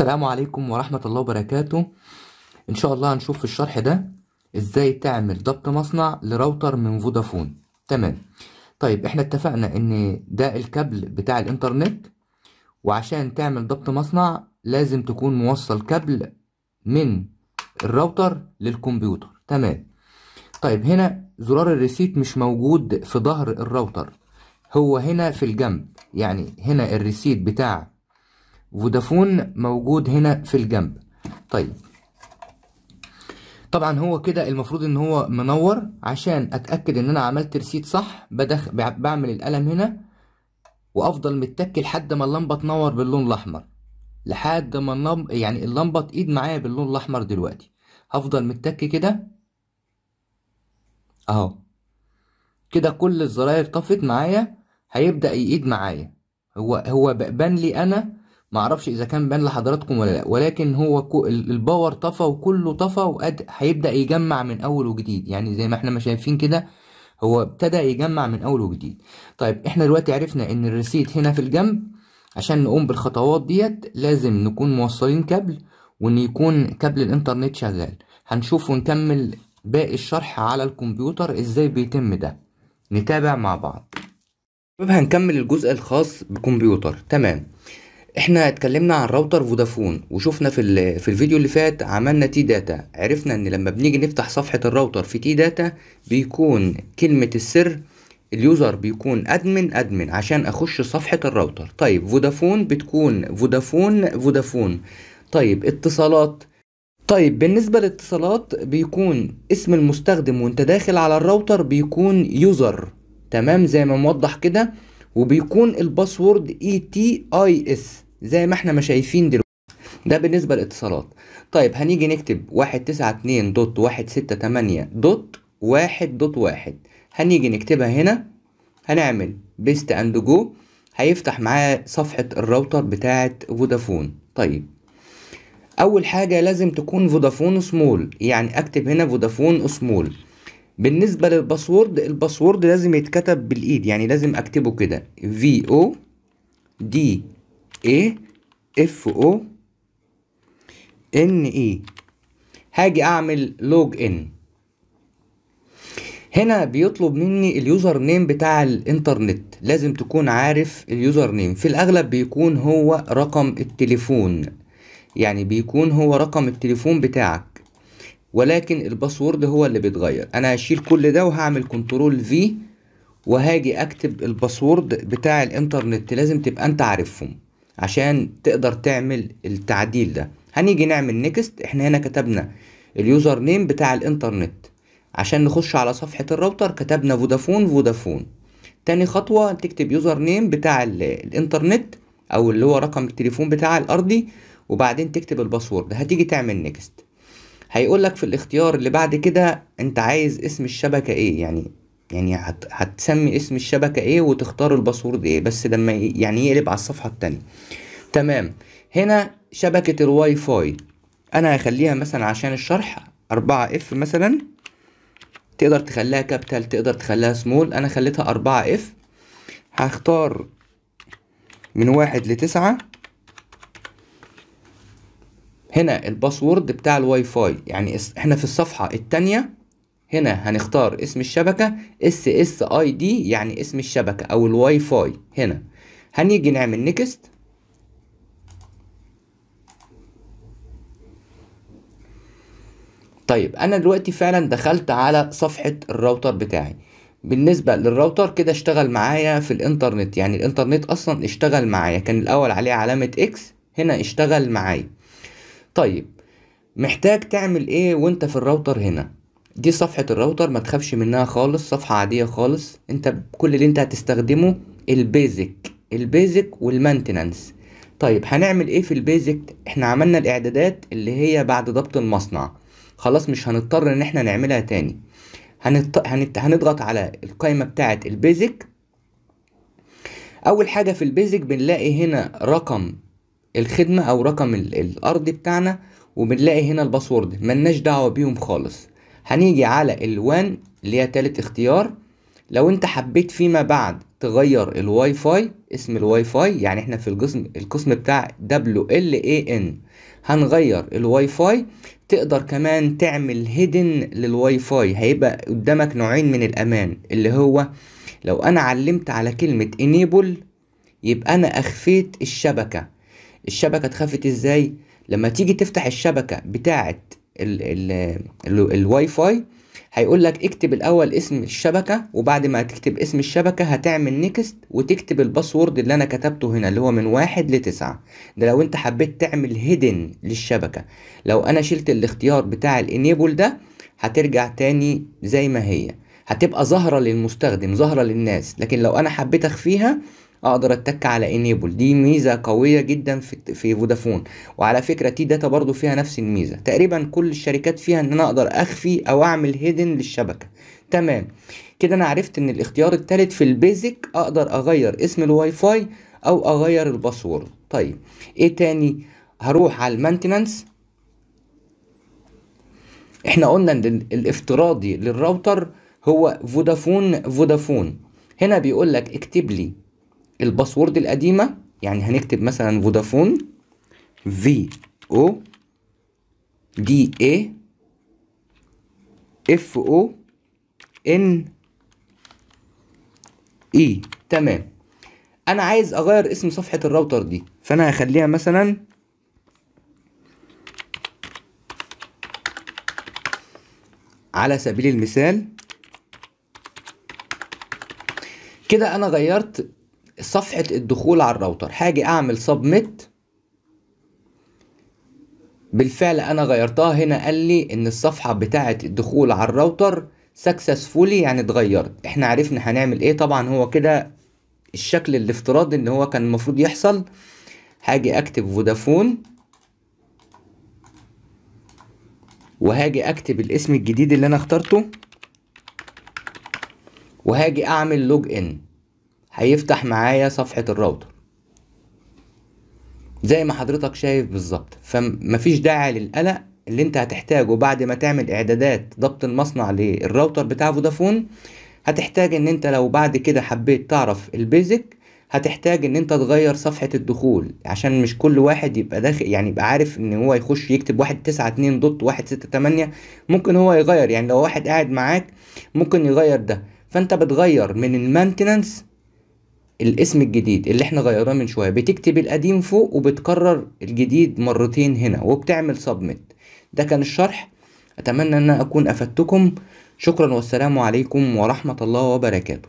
السلام عليكم ورحمة الله وبركاته ان شاء الله هنشوف في الشرح ده ازاي تعمل ضبط مصنع لراوتر من فودافون تمام طيب احنا اتفقنا ان ده الكابل بتاع الانترنت وعشان تعمل ضبط مصنع لازم تكون موصل كابل من الراوتر للكمبيوتر تمام طيب هنا زرار الريسيت مش موجود في ظهر الراوتر هو هنا في الجنب يعني هنا الريسيت بتاع فودافون موجود هنا في الجنب طيب طبعا هو كده المفروض ان هو منور عشان اتاكد ان انا عملت ريسيت صح بدخ بعمل القلم هنا وافضل متك لحد ما اللمبه تنور باللون الاحمر لحد ما اللمبه يعني اللمبه تقيد معايا باللون الاحمر دلوقتي هفضل متك كده اهو كده كل الزراير طفت معايا هيبدا يقيد معايا هو هو بان لي انا معرفش اذا كان بان لحضراتكم ولا لا ولكن هو الباور طفى وكله طفى وقد هيبدا يجمع من اول وجديد يعني زي ما احنا ما شايفين كده هو ابتدى يجمع من اول وجديد طيب احنا دلوقتي عرفنا ان الريسيت هنا في الجنب عشان نقوم بالخطوات ديت لازم نكون موصلين كابل وان يكون كابل الانترنت شغال هنشوف ونكمل باقي الشرح على الكمبيوتر ازاي بيتم ده نتابع مع بعض طيب، هنكمل الجزء الخاص بكمبيوتر تمام احنا اتكلمنا عن راوتر فودافون وشفنا في في الفيديو اللي فات عملنا تي داتا عرفنا ان لما بنيجي نفتح صفحه الراوتر في تي داتا بيكون كلمه السر اليوزر بيكون ادمن ادمن عشان اخش صفحه الراوتر طيب فودافون بتكون فودافون فودافون طيب اتصالات طيب بالنسبة للاتصالات بيكون اسم المستخدم وانت داخل على الراوتر بيكون يوزر تمام زي ما موضح كده وبيكون الباسورد اي تي اي اس زي ما احنا ما شايفين دلوقتي ده بالنسبه للاتصالات طيب هنيجي نكتب واحد تسعة اتنين دوت واحد ستة تمانية دوت واحد دوت واحد هنيجي نكتبها هنا هنعمل بيست اند جو هيفتح معاه صفحة الراوتر بتاعة فودافون طيب أول حاجة لازم تكون فودافون سمول يعني أكتب هنا فودافون سمول بالنسبه للباسورد الباسورد لازم يتكتب بالايد يعني لازم اكتبه كده في او دي اي اف او ان اي هاجي اعمل لوج ان هنا بيطلب مني اليوزر نيم بتاع الانترنت لازم تكون عارف اليوزر نيم في الاغلب بيكون هو رقم التليفون يعني بيكون هو رقم التليفون بتاعك ولكن الباسورد هو اللي بيتغير انا هشيل كل ده وهعمل كنترول في وهاجي اكتب الباسورد بتاع الانترنت لازم تبقى انت عارفهم عشان تقدر تعمل التعديل ده هنيجي نعمل نيكست احنا هنا كتبنا اليوزر نيم بتاع الانترنت عشان نخش على صفحة الراوتر كتبنا فودافون فودافون تاني خطوة تكتب يوزر نيم بتاع الانترنت او اللي هو رقم التليفون بتاع الارضي وبعدين تكتب الباسورد هتيجي تعمل نيكست هيقول لك في الاختيار اللي بعد كده انت عايز اسم الشبكه ايه يعني يعني هت... هتسمي اسم الشبكه ايه وتختار الباسورد ايه بس لما يعني يقلب على الصفحه التانية تمام هنا شبكه الواي فاي انا هخليها مثلا عشان الشرح 4 اف مثلا تقدر تخليها كابيتال تقدر تخليها سمول انا خليتها 4 اف هختار من واحد لتسعة هنا الباسورد بتاع الواي فاي يعني احنا في الصفحة التانية هنا هنختار اسم الشبكة اس اس اي دي يعني اسم الشبكة او الواي فاي هنا هنيجي نعمل نيكست طيب انا دلوقتي فعلا دخلت على صفحة الراوتر بتاعي بالنسبة للراوتر كده اشتغل معايا في الانترنت يعني الانترنت اصلا اشتغل معايا كان الاول عليه علامة اكس هنا اشتغل معايا طيب محتاج تعمل ايه وانت في الراوتر هنا دي صفحة الراوتر ما تخافش منها خالص صفحة عادية خالص انت كل اللي انت هتستخدمه البيزك البيزك والمانتنانس طيب هنعمل ايه في البيزك احنا عملنا الاعدادات اللي هي بعد ضبط المصنع خلاص مش هنضطر ان احنا نعملها تاني هنط... هنط... هنضغط على القائمة بتاعة البيزك اول حاجة في البيزك بنلاقي هنا رقم الخدمة أو رقم الأرضي بتاعنا وبنلاقي هنا الباسورد ملناش دعوة بيهم خالص هنيجي على الوان اللي هي تالت اختيار لو انت حبيت فيما بعد تغير الواي فاي اسم الواي فاي يعني احنا في القسم القسم بتاع WLAN هنغير الواي فاي تقدر كمان تعمل هيدن للواي فاي هيبقى قدامك نوعين من الامان اللي هو لو انا علمت على كلمة enable يبقى انا اخفيت الشبكة الشبكة اتخفت ازاي لما تيجي تفتح الشبكة بتاعة الواي فاي هيقول لك اكتب الاول اسم الشبكة وبعد ما تكتب اسم الشبكة هتعمل نيكست وتكتب الباسورد اللي انا كتبته هنا اللي هو من واحد لتسعة ده لو انت حبيت تعمل هيدن للشبكة لو انا شلت الاختيار بتاع الانيبل ده هترجع تاني زي ما هي هتبقى ظاهرة للمستخدم ظاهرة للناس لكن لو انا حبيت اخفيها اقدر اتك على انيبل دي ميزه قويه جدا في في فودافون وعلى فكره تي داتا برضو فيها نفس الميزه تقريبا كل الشركات فيها ان انا اقدر اخفي او اعمل هيدن للشبكه تمام كده انا عرفت ان الاختيار الثالث في البيزك اقدر اغير اسم الواي فاي او اغير الباسورد طيب ايه تاني هروح على المانتننس احنا قلنا ان الافتراضي للراوتر هو فودافون فودافون هنا بيقول لك اكتب لي الباسورد القديمة يعني هنكتب مثلا فودافون في او دي اي اف او ان اي تمام انا عايز اغير اسم صفحة الراوتر دي فانا هخليها مثلا على سبيل المثال كده انا غيرت صفحة الدخول على الراوتر هاجي اعمل سبميت بالفعل انا غيرتها هنا قال لي ان الصفحة بتاعة الدخول على الراوتر سكسسفولي يعني اتغيرت احنا عرفنا هنعمل ايه طبعا هو كده الشكل الافتراضي اللي هو كان المفروض يحصل هاجي اكتب فودافون وهاجي اكتب الاسم الجديد اللي انا اخترته وهاجي اعمل لوج ان هيفتح معايا صفحة الراوتر زي ما حضرتك شايف بالظبط فمفيش داعي للقلق اللي انت هتحتاجه بعد ما تعمل اعدادات ضبط المصنع للراوتر بتاع فودافون هتحتاج ان انت لو بعد كده حبيت تعرف البيزك هتحتاج ان انت تغير صفحة الدخول عشان مش كل واحد يبقى داخل يعني يبقى عارف ان هو يخش يكتب واحد تسعة اتنين دوت واحد ستة تمانية ممكن هو يغير يعني لو واحد قاعد معاك ممكن يغير ده فانت بتغير من المانتننس الاسم الجديد اللي احنا غيرناه من شويه بتكتب القديم فوق وبتكرر الجديد مرتين هنا وبتعمل سبميت ده كان الشرح اتمنى ان اكون افدتكم شكرا والسلام عليكم ورحمه الله وبركاته